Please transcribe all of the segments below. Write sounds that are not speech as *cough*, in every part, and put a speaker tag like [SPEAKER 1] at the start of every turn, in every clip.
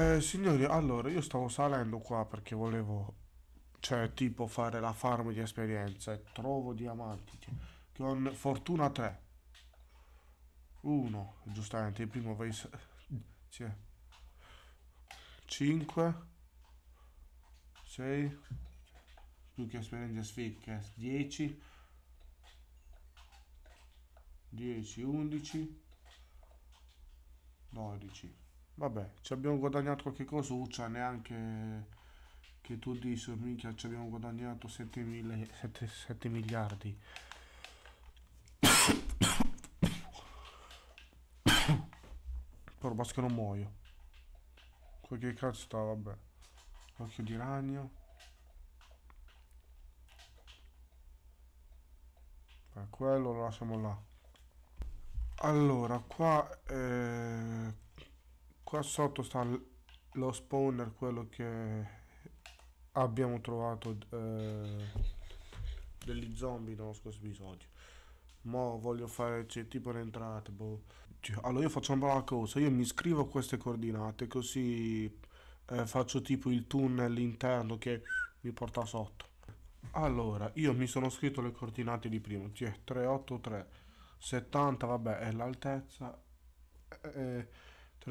[SPEAKER 1] Eh, signori, allora io stavo salendo qua perché volevo, cioè, tipo fare la farm di esperienza e trovo diamanti con fortuna 3. 1, giustamente, il primo vai... Sì. 5, 6, più che esperienza sficca, 10, 10, 11, 12. Vabbè, ci abbiamo guadagnato qualche cosuccia, neanche che tu dici, minchia, ci abbiamo guadagnato 7, mila, 7, 7 miliardi. Però basta che non muoio. Qualche cazzo sta, vabbè. Occhio di ragno. Eh, quello lo lasciamo là. Allora, qua... Eh qua sotto sta lo spawner quello che abbiamo trovato eh, degli zombie nello scorso episodio Mo voglio fare cioè, tipo l'entrata boh. Cioè, allora io faccio una cosa io mi scrivo queste coordinate così eh, faccio tipo il tunnel interno che mi porta sotto allora io mi sono scritto le coordinate di prima cioè 383 70 vabbè è l'altezza eh, eh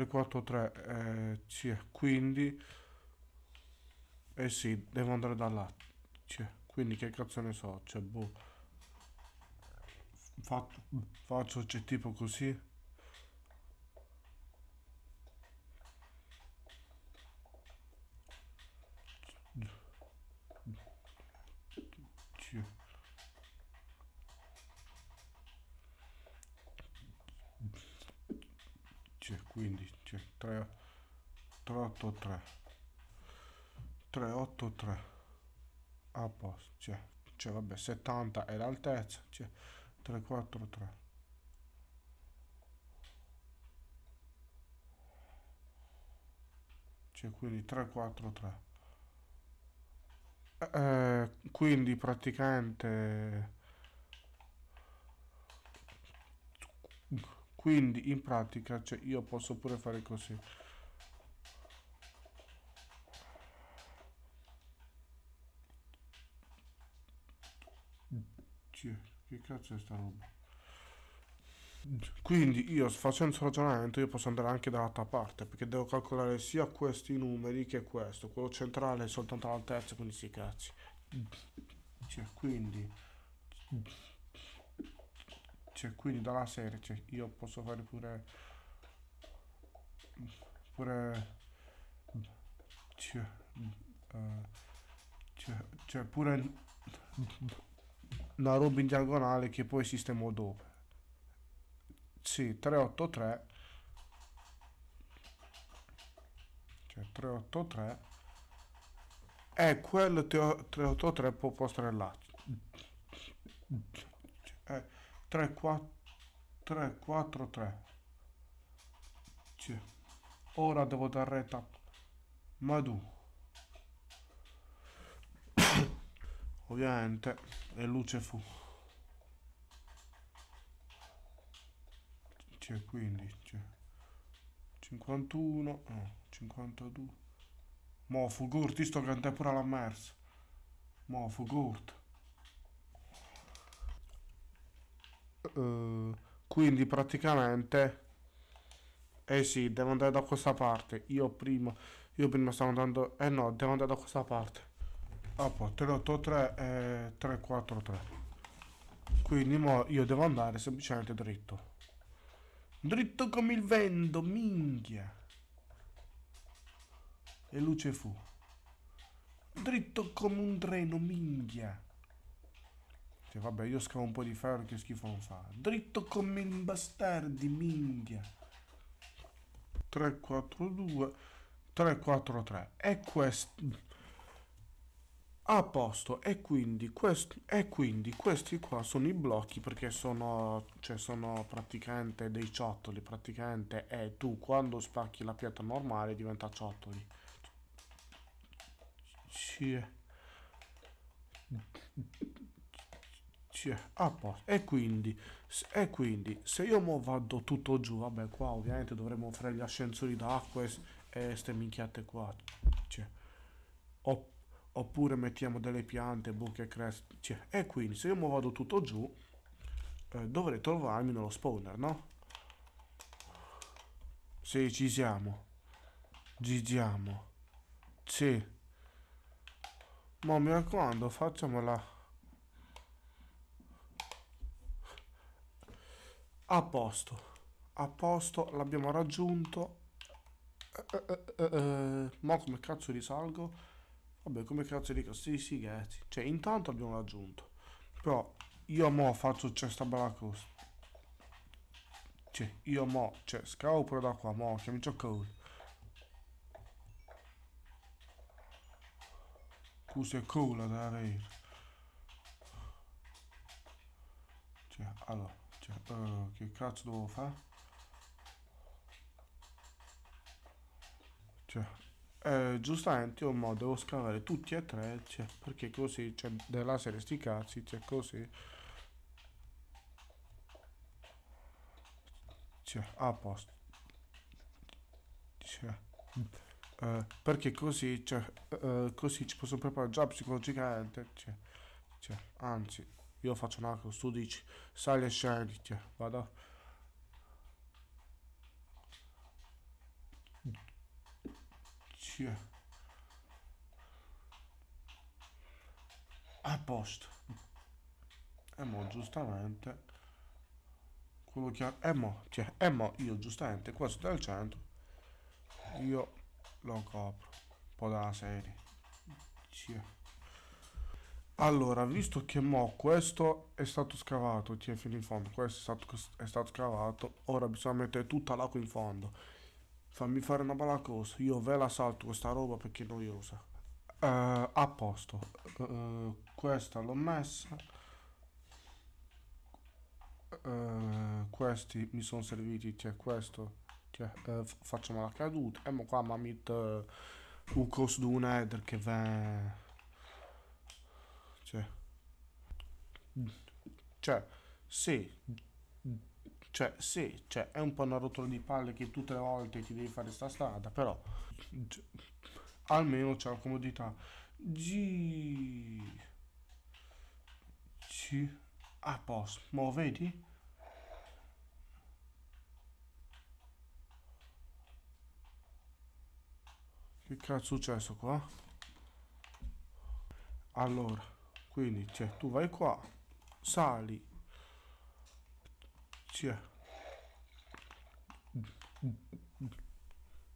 [SPEAKER 1] 3, 4, 3, eh, quindi, eh sì, devo andare da là, c'è, quindi che cazzo ne so, cioè, boh, Fatto, faccio, c'è cioè, tipo così, 15 3 383 383 a posto c'è c'è vabbè 70 è l'altezza cioè 343 c'è quindi 343 eh, eh, quindi praticamente quindi in pratica cioè, io posso pure fare così che cazzo è sta roba quindi io facendo questo ragionamento io posso andare anche dall'altra parte perché devo calcolare sia questi numeri che questo quello centrale è soltanto l'altezza quindi si cazzi cioè, quindi cioè, quindi dalla serie cioè, io posso fare pure pure cioè, uh, cioè, cioè pure la roba in diagonale che poi sistemo dopo sì 383 cioè 383 e quel 383 può postare là eh, 3 4 3 4 3 sì. ora devo dare retta Madu *coughs* ovviamente e luce fu c'è quindi 51 no, 52 mo fu fugurti sto cantando pure la mersa mo gurt. Eh, quindi praticamente eh sì devo andare da questa parte io prima io prima stavo andando eh no devo andare da questa parte ah poi 383 e 343 quindi mo io devo andare semplicemente dritto dritto come il vento minchia e luce fu dritto come un treno minchia cioè, vabbè, io scavo un po' di ferro che schifo non fa. Dritto come un bastardi, minchia. 3, 4, 2, 3, 4, 3. E questo... A posto, e quindi, quest... e quindi questi qua sono i blocchi perché sono, cioè, sono praticamente dei ciottoli, praticamente e tu quando spacchi la pietra normale diventa ciottoli. Sì c'è, ah, a E quindi, e quindi, se io mo vado tutto giù, vabbè qua ovviamente dovremmo fare gli ascensori d'acqua e, e ste minchiate qua, c'è. Cioè, opp oppure mettiamo delle piante, buche, crest, c'è. Cioè, e quindi, se io mo vado tutto giù, eh, dovrei trovarmi nello spawner, no? Sì, ci siamo. Ci siamo. Sì. Ma mi raccomando, facciamola... A posto, a posto, l'abbiamo raggiunto. Eh eh, eh, eh, eh, ma come cazzo risalgo? Vabbè, come cazzo Sì, sì, sigheti. Cioè, intanto abbiamo raggiunto. Però io mo faccio c'è cioè, bella cosa. Cioè, io mo, cioè, scavo da qua, mo, che mi gioco. Custo è cool da avere. Cioè, allora. Cioè, oh, che cazzo devo fare? Cioè, eh, giustamente io mo devo scavare tutti e tre, cioè, perché così, cioè, della serie sti cazzi, cioè, così. Cioè, a posto. Cioè, eh, perché così, cioè, eh, così ci posso preparare già psicologicamente, cioè, cioè, anzi, io faccio una cosa, tu dici, sali e scegliti, vado. Sì. A posto. E mo giustamente quello che ha, e mo, cioè, e mo io giustamente questo del centro io lo copro un po' dalla serie. Sì. Allora, visto che mo questo è stato scavato, ti è fino in fondo, questo è stato, è stato scavato, ora bisogna mettere tutta l'acqua in fondo. Fammi fare una bella cosa, io ve la salto questa roba perché è noiosa. Uh, a posto, uh, questa l'ho messa. Uh, questi mi sono serviti, c'è questo, cioè, facciamo la caduta. E mo qua mi ha un costo di un header che va... cioè, sì, cioè, sì, cioè, è un po' una rottura di palle che tutte le volte ti devi fare sta strada, però cioè, almeno c'è la comodità. G... G... A posto, ma vedi? Che cazzo è successo qua? Allora, quindi cioè, tu vai qua sali cioè.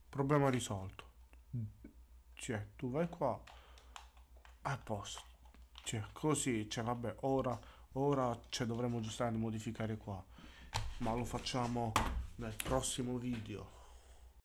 [SPEAKER 1] problema risolto cioè tu vai qua a posto cioè così cioè vabbè ora ora cioè, dovremmo giustamente modificare qua ma lo facciamo nel prossimo video